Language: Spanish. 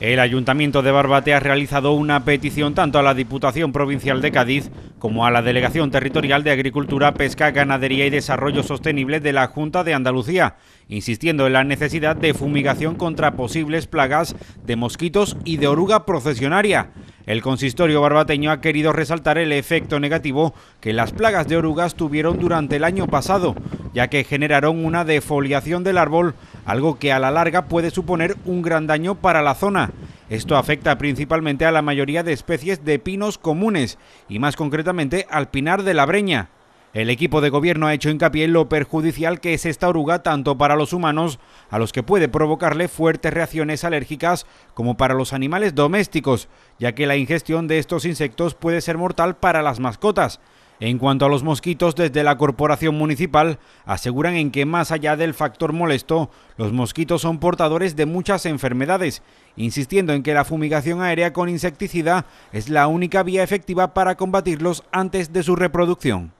El Ayuntamiento de Barbate ha realizado una petición tanto a la Diputación Provincial de Cádiz como a la Delegación Territorial de Agricultura, Pesca, Ganadería y Desarrollo Sostenible de la Junta de Andalucía, insistiendo en la necesidad de fumigación contra posibles plagas de mosquitos y de oruga procesionaria. El consistorio barbateño ha querido resaltar el efecto negativo que las plagas de orugas tuvieron durante el año pasado, ya que generaron una defoliación del árbol, algo que a la larga puede suponer un gran daño para la zona. Esto afecta principalmente a la mayoría de especies de pinos comunes y más concretamente al pinar de la breña. El equipo de gobierno ha hecho hincapié en lo perjudicial que es esta oruga tanto para los humanos, a los que puede provocarle fuertes reacciones alérgicas, como para los animales domésticos, ya que la ingestión de estos insectos puede ser mortal para las mascotas. En cuanto a los mosquitos, desde la Corporación Municipal aseguran en que más allá del factor molesto, los mosquitos son portadores de muchas enfermedades, insistiendo en que la fumigación aérea con insecticida es la única vía efectiva para combatirlos antes de su reproducción.